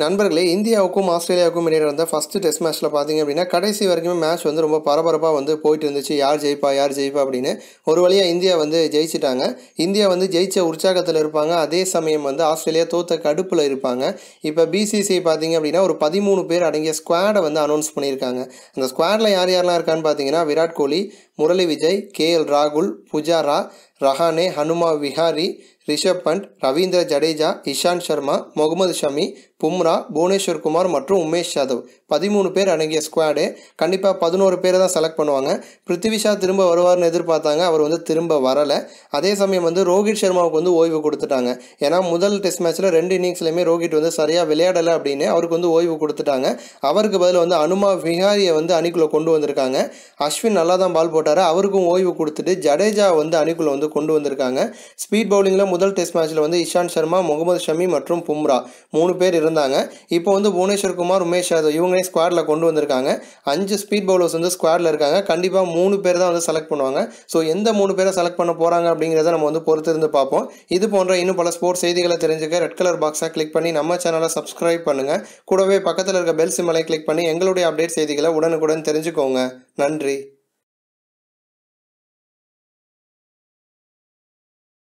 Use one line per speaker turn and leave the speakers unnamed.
நண்பர்களே இந்தியாவுக்கும் ஆஸ்திரேலியாவுக்கும் இடையே நடந்த ஃபஸ்ட்டு டெஸ்ட் மேட்ச்சில் பார்த்தீங்க அப்படின்னா கடைசி வரைக்குமே மேட்ச் வந்து ரொம்ப பரபரப்பாக வந்து போயிட்டு இருந்துச்சு யார் ஜெயிப்பா யார் ஜெயிப்பா அப்படின்னு ஒரு வழியாக இந்தியா வந்து ஜெயிச்சிட்டாங்க இந்தியா வந்து ஜெயிச்ச உற்சாகத்தில் இருப்பாங்க அதே சமயம் வந்து ஆஸ்திரேலியா தோத்த கடுப்பில் இருப்பாங்க இப்போ பிசிசிஐ பார்த்தீங்க அப்படின்னா ஒரு பதிமூணு பேர் அடங்கிய ஸ்குவாடை வந்து அனௌன்ஸ் பண்ணியிருக்காங்க அந்த ஸ்குவாடில் யார் யாரெல்லாம் இருக்கான்னு பார்த்தீங்கன்னா விராட் கோலி முரளி விஜய் கே எல் ராகுல் புஜாரா ரஹானே ஹனுமா விஹாரி ரிஷப் பண்ட் ரவீந்திர ஜடேஜா இஷாந்த் சர்மா முகமது ஷமி பும்ரா புவனேஸ்வர் குமார் மற்றும் உமேஷ் யாதவ் பதிமூணு பேர் அடங்கிய ஸ்குவாடு கண்டிப்பாக பதினோரு பேரை தான் செலக்ட் பண்ணுவாங்க பிருத்திவிஷா திரும்ப வருவார்னு எதிர்பார்த்தாங்க அவர் வந்து திரும்ப வரலை அதே சமயம் வந்து ரோஹித் சர்மாவுக்கு வந்து ஓய்வு கொடுத்துட்டாங்க ஏன்னா முதல் டெஸ்ட் மேட்ச்சில் ரெண்டு இன்னிங்ஸ்லையுமே ரோஹித் வந்து சரியாக விளையாடலை அப்படின்னு அவருக்கு வந்து ஓய்வு கொடுத்துட்டாங்க அவருக்கு பதில் வந்து அனுமா விஹாரியை வந்து அணிக்குள்ளே கொண்டு வந்திருக்காங்க அஸ்வின் நல்லா தான் பால் போட்டார் அவருக்கும் ஓய்வு கொடுத்துட்டு ஜடேஜா வந்து அணிக்குள்ளே வந்து கொண்டு வந்திருக்காங்க ஸ்பீட் பவுலிங்கில் முதல் டெஸ்ட் மேட்சில் வந்து இஷாந்த் சர்மா முகமது ஷமி மற்றும் பும்ரா மூணு பேர் இருந்தாங்க இப்போ வந்து புவனேஸ்வர் குமார் உமேஷ் யாதவ் இவங்களே ஸ்குவாடில் கொண்டு வந்திருக்காங்க அஞ்சு ஸ்பீட் பவுலர்ஸ் வந்து ஸ்குவாடில் இருக்காங்க கண்டிப்பாக மூணு பேர் தான் வந்து செலக்ட் பண்ணுவாங்க ஸோ எந்த மூணு பேரை செலக்ட் பண்ண போகிறாங்க அப்படிங்கிறத நம்ம வந்து பொறுத்திருந்து பார்ப்போம் இது போன்ற இன்னும் பல ஸ்போர்ட்ஸ் செய்திகளை தெரிஞ்சுக்க ரெட் கலர் பாக்ஸாக கிளிக் பண்ணி நம்ம சேனலை சப்ஸ்கிரைப் பண்ணுங்கள் கூடவே பக்கத்தில் இருக்க பெல் சிம்மலை கிளிக் பண்ணி எங்களுடைய அப்டேட் செய்திகளை உடனுக்குடன் தெரிஞ்சுக்கோங்க நன்றி